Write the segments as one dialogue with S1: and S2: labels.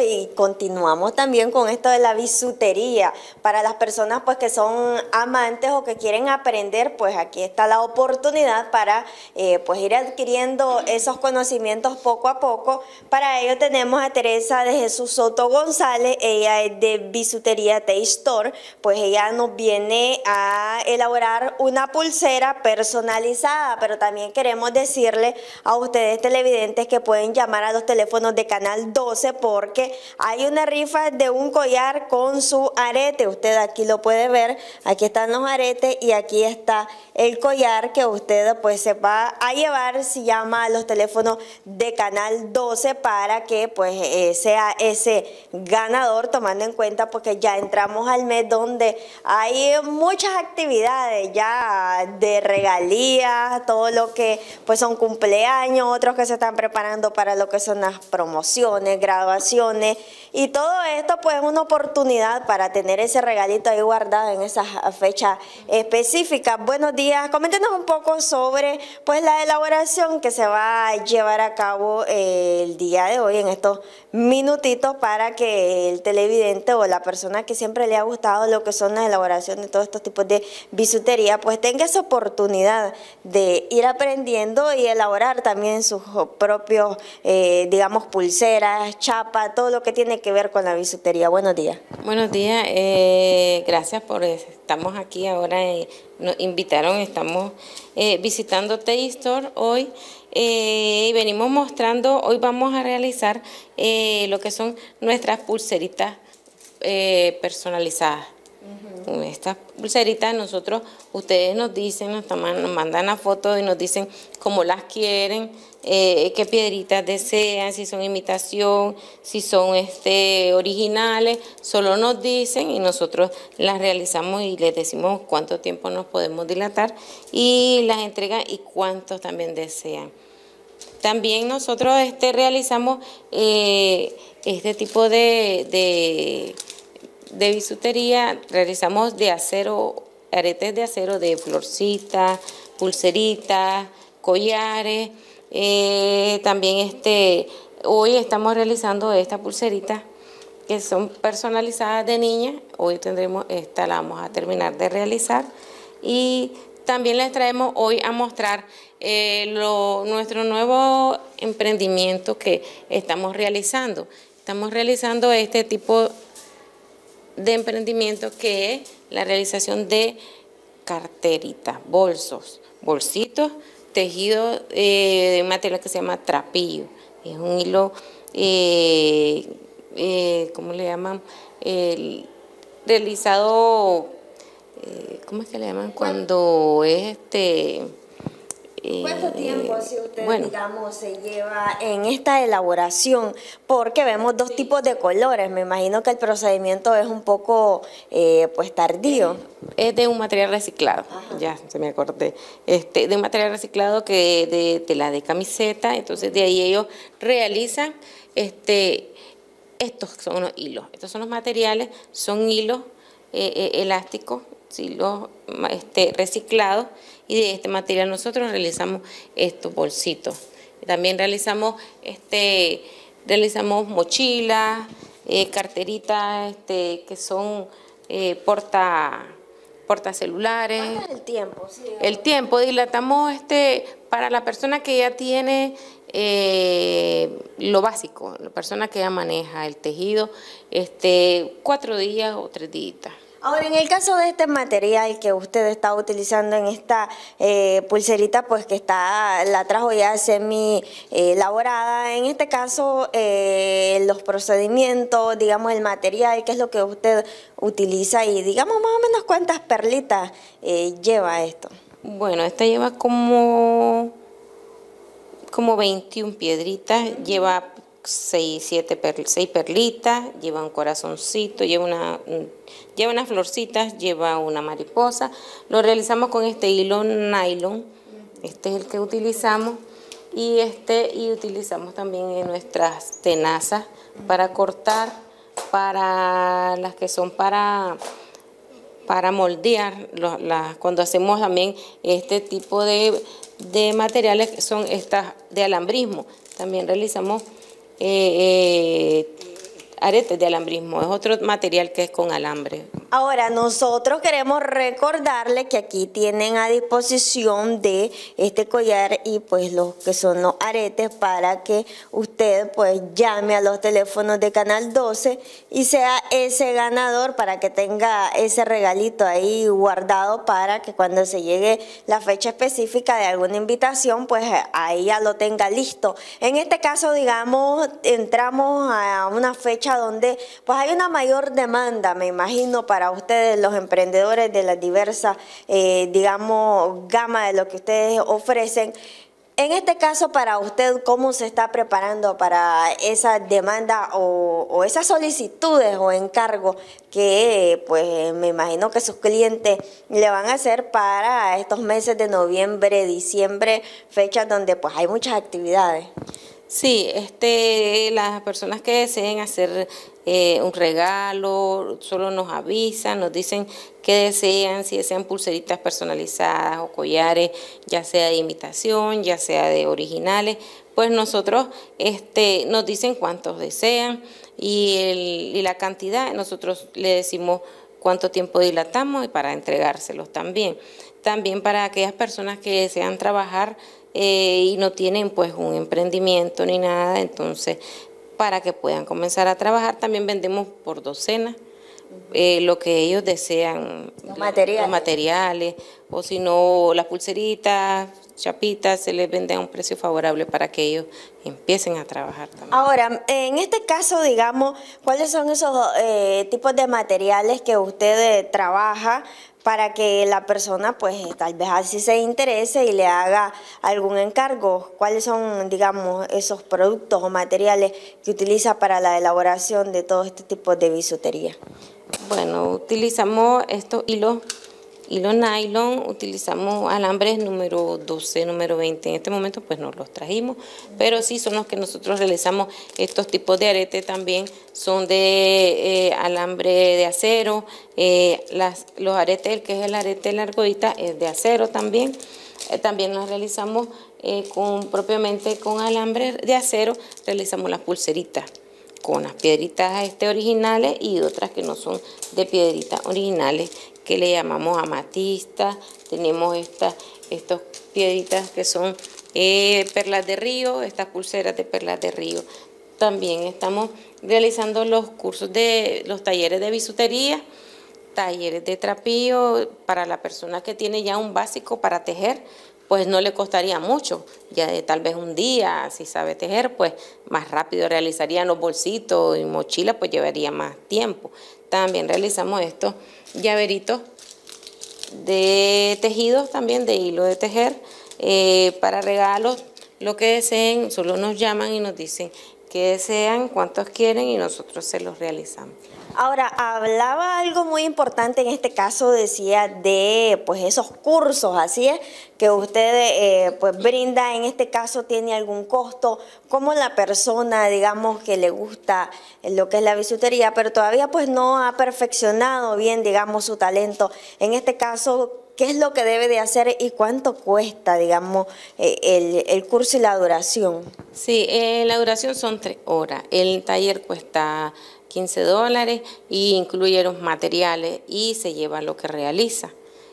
S1: y continuamos también con esto de la bisutería. Para las personas pues que son amantes o que quieren aprender, pues aquí está la oportunidad para eh, pues ir adquiriendo esos conocimientos poco a poco. Para ello tenemos a Teresa de Jesús Soto González, ella es de Bisutería Taste Store, pues ella nos viene a elaborar una pulsera personalizada, pero también queremos decirle a ustedes televidentes que pueden llamar a los teléfonos de Canal 12 porque hay una rifa de un collar con su arete. Usted aquí lo puede ver, aquí están los aretes y aquí está el collar que usted pues se va a llevar si llama a los teléfonos de Canal 12 para que pues eh, sea ese ganador tomando en cuenta porque ya entramos al mes donde hay muchas actividades ya de regalías, todo lo que pues son cumpleaños, otros que se están preparando para lo que son las promociones, graduaciones y todo esto pues es una oportunidad para tener ese regalito ahí guardado en esa fecha específica. Buenos días, coméntenos un poco sobre pues la elaboración que se va a llevar a cabo eh, el día de hoy en estos minutitos para que el televidente o la persona que siempre le ha gustado lo que son las elaboraciones de todos estos tipos de bisutería pues tenga esa oportunidad de ir aprendiendo y elaborar también sus propios eh, digamos pulseras, chapas, todo lo que tiene que ver con la bisutería. Buenos días.
S2: Buenos días, eh, gracias por estamos aquí ahora, eh, nos invitaron, estamos eh, visitando Tay store hoy y venimos mostrando, hoy vamos a realizar lo que son nuestras pulseritas personalizadas. Con estas pulseritas nosotros, ustedes nos dicen, nos, mandan la foto y nos dicen cómo las quieren, eh, qué piedritas desean, si son imitación, si son este, originales, solo nos dicen y nosotros las realizamos y les decimos cuánto tiempo nos podemos dilatar y las entregan y cuántos también desean. También nosotros este, realizamos eh, este tipo de de bisutería realizamos de acero, aretes de acero de florcita, pulseritas, collares, eh, también este, hoy estamos realizando esta pulserita que son personalizadas de niña, hoy tendremos esta, la vamos a terminar de realizar y también les traemos hoy a mostrar eh, nuestro nuevo emprendimiento que estamos realizando. Estamos realizando este tipo de emprendimiento que es la realización de carteritas, bolsos, bolsitos, tejidos eh, de material que se llama trapillo. Es un hilo, eh, eh, ¿cómo le llaman? El realizado, ¿cómo es que le llaman? Cuando es
S1: este ¿Cuánto eh, tiempo, usted, digamos, se lleva en esta elaboración? Porque vemos dos tipos de colores. Me imagino que el procedimiento es un poco, eh, pues, tardío.
S2: Es de un material reciclado, ya se me acordé. Este, de un material reciclado que de, de tela de camiseta. Entonces, de ahí ellos realizan, este, estos son los hilos. Estos son los materiales, son hilos eh, elásticos, hilos este, reciclados y de este material nosotros realizamos estos bolsitos. También realizamos, este, realizamos mochilas, eh, carteritas este, que son eh, porta celulares el tiempo? Sí, el tiempo, dilatamos este, para la persona que ya tiene eh, lo básico, la persona que ya maneja el tejido, este, cuatro días o tres días.
S1: Ahora, en el caso de este material que usted está utilizando en esta eh, pulserita, pues que está, la trajo ya semi eh, elaborada, en este caso eh, los procedimientos, digamos el material, qué es lo que usted utiliza y digamos más o menos cuántas perlitas lleva esto.
S2: Bueno, esta lleva como, como 21 piedritas, lleva 6, perlitas, lleva un corazoncito, lleva, una, lleva unas florcitas, lleva una mariposa. Lo realizamos con este hilo nylon, este es el que utilizamos. Y, este, y utilizamos también nuestras tenazas para cortar, para las que son para para moldear cuando hacemos también este tipo de, de materiales son estas de alambrismo. También realizamos eh, eh aretes de alambrismo, es otro material que es con alambre.
S1: Ahora, nosotros queremos recordarle que aquí tienen a disposición de este collar y pues los que son los aretes para que usted pues llame a los teléfonos de Canal 12 y sea ese ganador para que tenga ese regalito ahí guardado para que cuando se llegue la fecha específica de alguna invitación pues ahí ya lo tenga listo. En este caso digamos entramos a una fecha donde pues hay una mayor demanda me imagino para para ustedes, los emprendedores de la diversa, eh, digamos, gama de lo que ustedes ofrecen. En este caso, para usted, ¿cómo se está preparando para esa demanda o, esas solicitudes o encargos que pues me imagino que sus clientes le van a hacer para estos meses de noviembre, diciembre, fechas donde pues hay muchas actividades? Sí,
S2: este, las personas que deseen hacer eh, un regalo, solo nos avisan, nos dicen qué desean, si desean pulseritas personalizadas o collares, ya sea de imitación, ya sea de originales, pues nosotros este, nos dicen cuántos desean y, la cantidad, nosotros le decimos cuánto tiempo dilatamos y para entregárselos también. También para aquellas personas que desean trabajar eh, y no tienen pues un emprendimiento ni nada, entonces para que puedan comenzar a trabajar. También vendemos por docenas eh, lo que ellos desean, materiales, los materiales o si no las pulseritas, chapitas, se les vende a un precio favorable para que ellos empiecen a trabajar también.
S1: Ahora, en este caso, digamos, ¿cuáles son esos eh, tipos de materiales que usted eh, trabaja para que la persona, pues, tal vez así se interese y le haga algún encargo? ¿Cuáles son, digamos, esos productos o materiales que utiliza para la elaboración de todo este tipo de bisutería?
S2: Bueno, utilizamos estos hilos hilo nylon utilizamos alambres número 12, número 20. En este momento pues no los trajimos, pero sí son los que nosotros realizamos. Estos tipos de arete también son de eh, alambre de acero. Eh, los aretes, el que es el arete largoita, es de acero también. Eh, también los realizamos con, propiamente con alambre de acero, realizamos las pulseritas con las piedritas este originales y otras que no son de piedritas originales que le llamamos amatista, tenemos estas estos piedritas que son eh, perlas de río, estas pulseras de perlas de río. También estamos realizando los cursos de los talleres de bisutería, talleres de trapillo, para la persona que tiene ya un básico para tejer, pues no le costaría mucho, ya tal vez un día, si sabe tejer, pues más rápido realizaría los bolsitos y mochilas, pues llevaría más tiempo. También realizamos estos llaveritos de tejidos, también de hilo de tejer, eh, para regalos, lo que deseen, solo nos llaman y nos dicen qué desean, cuántos quieren y nosotros se los realizamos.
S1: Ahora, hablaba algo muy importante en este caso, decía de pues esos cursos, así es que usted eh, pues brinda, en este caso tiene algún costo, como la persona, digamos, que le gusta lo que es la bisutería, pero todavía pues no ha perfeccionado bien, digamos, su talento. En este caso, ¿qué es lo que debe de hacer y cuánto cuesta, digamos, eh, el, curso y la duración? Sí, eh, la
S2: duración son tres horas. El taller cuesta 15 dólares y incluye los materiales y se lleva lo que realiza.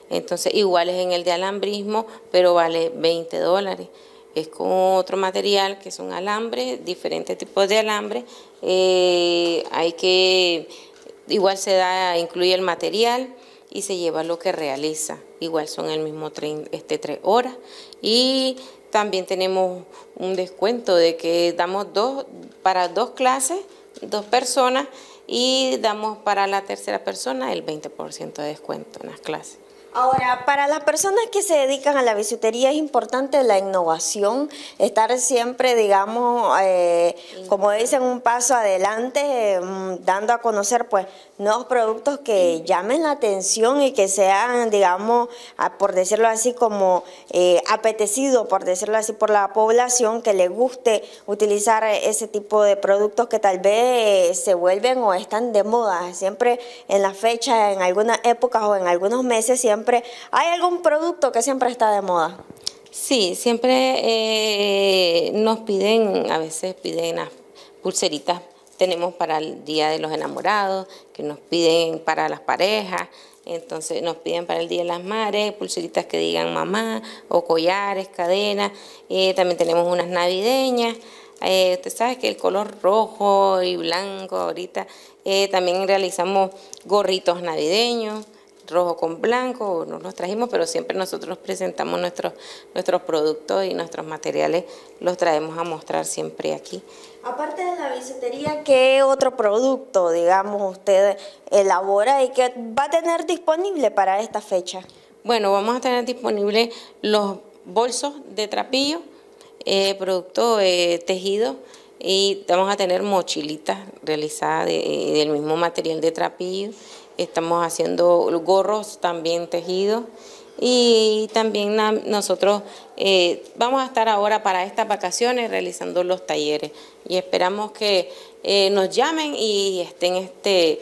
S2: Entonces, igual es en el de alambrismo, pero vale 20 dólares. Es con otro material que son alambres, diferentes tipos de alambre. Eh, hay que, igual se da, incluye el material y se lleva lo que realiza. Igual son el mismo este, tres horas. Y también tenemos un descuento de que damos dos, para dos clases, dos personas, y damos para la tercera persona el 20% de descuento en las clases.
S1: Ahora, para las personas que se dedican a la bisutería es importante la innovación, estar siempre, digamos, eh, como dicen, un paso adelante, mm, dando a conocer pues nuevos productos que llamen la atención y que sean, digamos, por decirlo así, como eh, apetecido, por decirlo así, por la población que le guste utilizar ese tipo de productos que tal vez eh, se vuelven o están de moda. Siempre en la fecha, en algunas épocas o en algunos meses, siempre ¿hay algún producto que siempre está de moda?
S2: Sí, siempre eh, nos piden, a veces piden las pulseritas, tenemos para el Día de los Enamorados, que nos piden para las parejas, entonces nos piden para el Día de las Madres, pulseritas que digan mamá, o collares, cadenas, eh, también tenemos unas navideñas, eh, usted sabe que el color rojo y blanco ahorita, eh, también realizamos gorritos navideños, rojo con blanco, no los trajimos, pero siempre nosotros presentamos nuestros, nuestros productos y nuestros materiales, los traemos a mostrar siempre aquí.
S1: Aparte de la bisutería, ¿qué otro producto, digamos, usted elabora y que va a tener disponible para esta fecha? Bueno, vamos a tener disponible
S2: los bolsos de trapillo, eh, producto eh, tejido, y vamos a tener mochilitas realizadas eh, del mismo material de trapillo. Estamos haciendo gorros también tejidos y también nosotros eh, vamos a estar ahora para estas vacaciones realizando los talleres y esperamos que eh, nos llamen y estén este,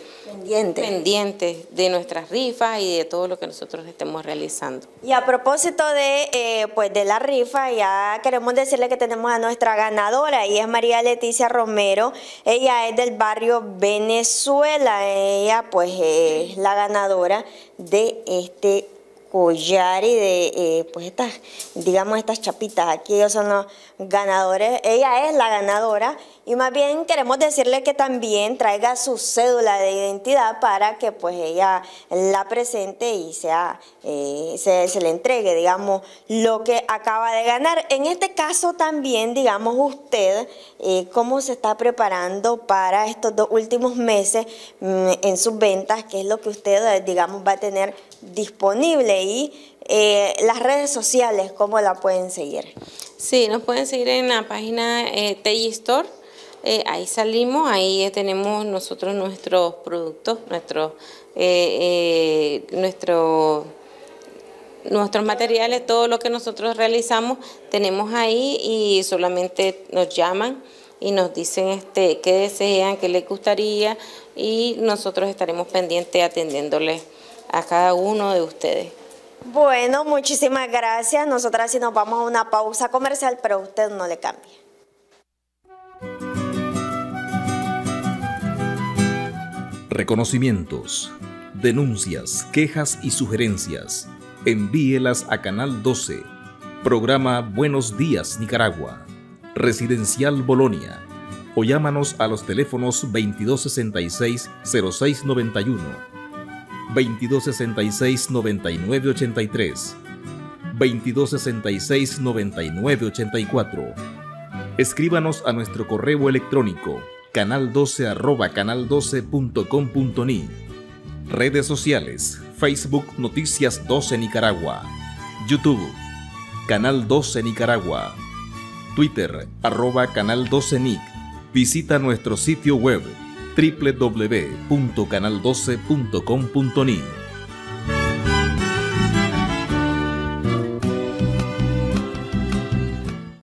S2: pendientes de nuestras rifas y de todo lo que nosotros estemos realizando.
S1: Y a propósito de, eh, pues de la rifa, ya queremos decirle que tenemos a nuestra ganadora y es María Leticia Romero. Ella es del barrio Venezuela. Ella pues es la ganadora de este collar y de, eh, pues estas, digamos, estas chapitas. Aquí ellos son los ganadores. Ella es la ganadora y más bien queremos decirle que también traiga su cédula de identidad para que pues ella la presente y sea, eh, se, le entregue, digamos, lo que acaba de ganar. En este caso también, digamos, usted, eh, cómo se está preparando para estos dos últimos meses mm, en sus ventas, qué es lo que usted, digamos, va a tener disponible y eh, las redes sociales, ¿cómo la pueden seguir?
S2: Sí, nos pueden seguir en la página eh, Store. Eh, ahí salimos, ahí tenemos nosotros nuestros productos, nuestros, eh, nuestro, nuestros materiales, todo lo que nosotros realizamos, tenemos ahí y solamente nos llaman y nos dicen este, qué desean, qué les gustaría y nosotros estaremos pendientes atendiéndoles a cada uno de ustedes.
S1: Bueno, muchísimas gracias. Nosotras sí nos vamos a una pausa comercial, pero usted no le cambie. Reconocimientos, denuncias, quejas y sugerencias. Envíelas a Canal 12, programa Buenos Días Nicaragua, Residencial Bolonia, o llámanos a los teléfonos 2266-0691 2266 9983, 2266 9984. Escríbanos a nuestro correo electrónico canal 12 arroba canal 12.com.ni. Redes sociales, Facebook Noticias 12 Nicaragua, YouTube, Canal 12 Nicaragua, Twitter canal 12 Nic. Visita nuestro sitio web www.canal12.com.ni